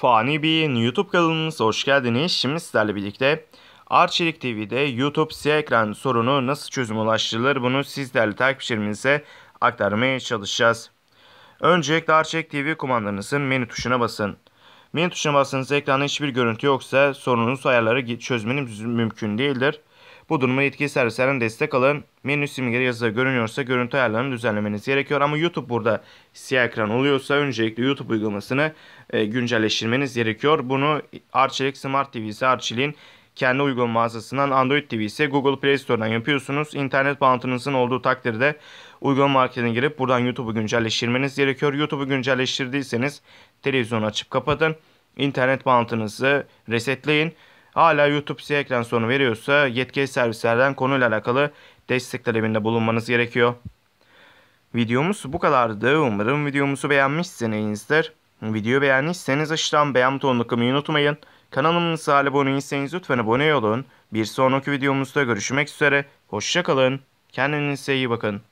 Fani Bey'in YouTube kanalımıza hoş geldiniz. Şimdi sizlerle birlikte Arçelik TV'de YouTube siyah ekran sorunu nasıl çözüm ulaştırılır bunu sizlerle takipçilerimize aktarmaya çalışacağız. Öncelikle Arçelik TV kumandanızın menü tuşuna basın. Menü tuşuna bastığınızda ekranda hiçbir görüntü yoksa sorununuz ayarları çözmeniz mümkün değildir. Bu durumda yetkili servislerden destek alın. Menü simgeleri yazıda görünüyorsa görüntü ayarlarını düzenlemeniz gerekiyor. Ama YouTube burada siyah ekran oluyorsa öncelikle YouTube uygulamasını e, güncelleştirmeniz gerekiyor. Bunu Arçelik Smart TV Arçelik'in kendi uygulama mağazasından Android TV ise Google Play Store'dan yapıyorsunuz. İnternet bağlantınızın olduğu takdirde uygulama marketine girip buradan YouTube'u güncelleştirmeniz gerekiyor. YouTube'u güncelleştirdiyseniz televizyonu açıp kapatın. İnternet bağlantınızı resetleyin hala YouTube size ekran sorunu veriyorsa yetkili servislerden konuyla alakalı destek talebinde bulunmanız gerekiyor. Videomuz bu kadardı. Umarım videomuzu beğenmişsinizdir. Videoyu beğendiyseniz aşağıdan beğen butonuna tıklamayı unutmayın. Kanalımıza abone değilseniz lütfen abone olun. Bir sonraki videomuzda görüşmek üzere. Hoşçakalın. Kendinize iyi bakın.